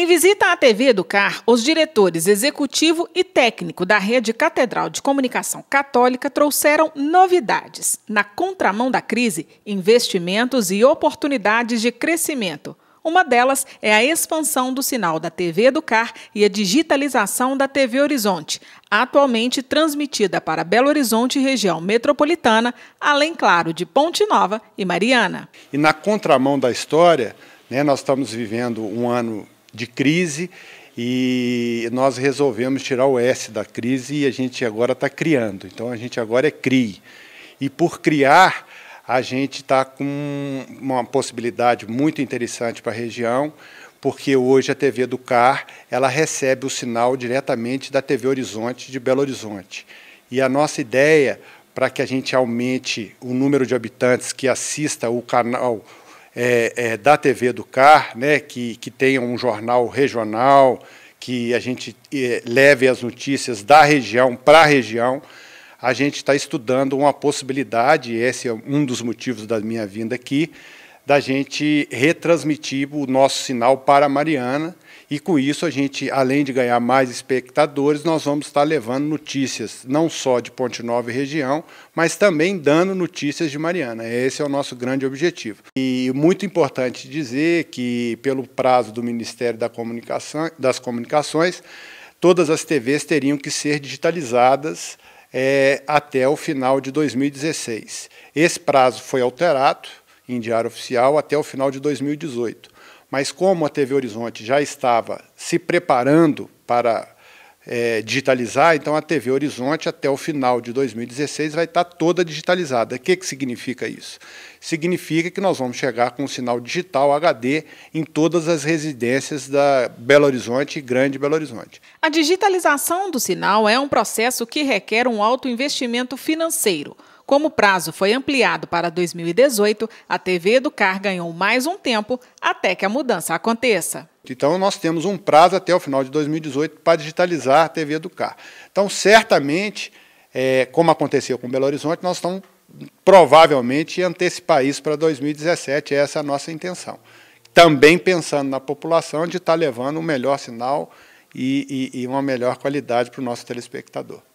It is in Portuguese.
Em visita à TV Educar, os diretores executivo e técnico da Rede Catedral de Comunicação Católica trouxeram novidades na contramão da crise, investimentos e oportunidades de crescimento. Uma delas é a expansão do sinal da TV Educar e a digitalização da TV Horizonte, atualmente transmitida para Belo Horizonte e região metropolitana, além, claro, de Ponte Nova e Mariana. E na contramão da história, né, nós estamos vivendo um ano de crise e nós resolvemos tirar o S da crise e a gente agora está criando. Então a gente agora é CRI. E por criar, a gente está com uma possibilidade muito interessante para a região, porque hoje a TV do CAR ela recebe o sinal diretamente da TV Horizonte de Belo Horizonte. E a nossa ideia para que a gente aumente o número de habitantes que assista o canal é, é, da TV do CAR, né, que, que tenha um jornal regional, que a gente é, leve as notícias da região para a região. A gente está estudando uma possibilidade, esse é um dos motivos da minha vinda aqui, da gente retransmitir o nosso sinal para a Mariana, e com isso, a gente, além de ganhar mais espectadores, nós vamos estar levando notícias não só de Ponte Nova e região, mas também dando notícias de Mariana. Esse é o nosso grande objetivo. E muito importante dizer que, pelo prazo do Ministério da Comunicação, das Comunicações, todas as TVs teriam que ser digitalizadas é, até o final de 2016. Esse prazo foi alterado em Diário Oficial até o final de 2018. Mas como a TV Horizonte já estava se preparando para é, digitalizar, então a TV Horizonte, até o final de 2016, vai estar toda digitalizada. O que, que significa isso? Significa que nós vamos chegar com um sinal digital HD em todas as residências da Belo Horizonte e Grande Belo Horizonte. A digitalização do sinal é um processo que requer um alto investimento financeiro. Como o prazo foi ampliado para 2018, a TV Educar ganhou mais um tempo até que a mudança aconteça. Então, nós temos um prazo até o final de 2018 para digitalizar a TV Educar. Então, certamente, é, como aconteceu com Belo Horizonte, nós estamos provavelmente antecipar isso para 2017, essa é a nossa intenção. Também pensando na população de estar levando um melhor sinal e, e, e uma melhor qualidade para o nosso telespectador.